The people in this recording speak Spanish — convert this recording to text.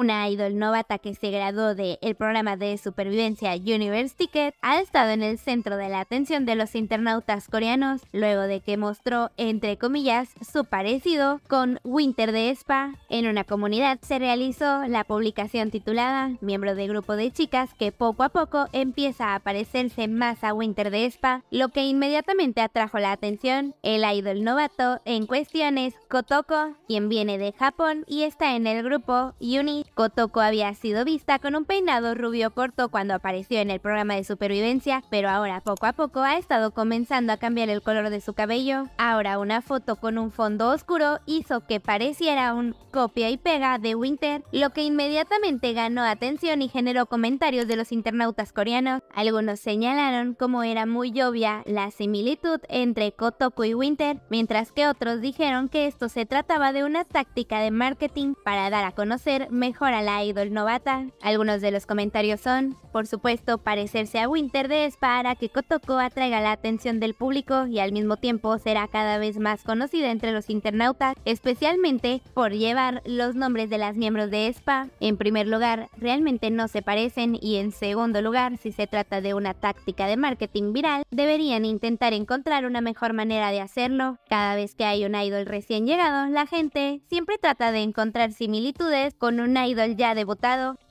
una idol novata que se graduó del programa de supervivencia Universe Ticket, ha estado en el centro de la atención de los internautas coreanos luego de que mostró, entre comillas, su parecido con Winter de Spa. En una comunidad se realizó la publicación titulada Miembro de grupo de chicas que poco a poco empieza a parecerse más a Winter de Spa, lo que inmediatamente atrajo la atención. El idol novato en cuestión es Kotoko, quien viene de Japón y está en el grupo Unit Kotoko había sido vista con un peinado rubio corto cuando apareció en el programa de supervivencia, pero ahora poco a poco ha estado comenzando a cambiar el color de su cabello. Ahora una foto con un fondo oscuro hizo que pareciera un copia y pega de Winter, lo que inmediatamente ganó atención y generó comentarios de los internautas coreanos. Algunos señalaron como era muy obvia la similitud entre Kotoko y Winter, mientras que otros dijeron que esto se trataba de una táctica de marketing para dar a conocer mejor a la idol novata. Algunos de los comentarios son, por supuesto, parecerse a Winter de para que Kotoko atraiga la atención del público y al mismo tiempo será cada vez más conocida entre los internautas, especialmente por llevar los nombres de las miembros de SPA. En primer lugar, realmente no se parecen y en segundo lugar, si se trata de una táctica de marketing viral, deberían intentar encontrar una mejor manera de hacerlo. Cada vez que hay un idol recién llegado, la gente siempre trata de encontrar similitudes con un el ya debutado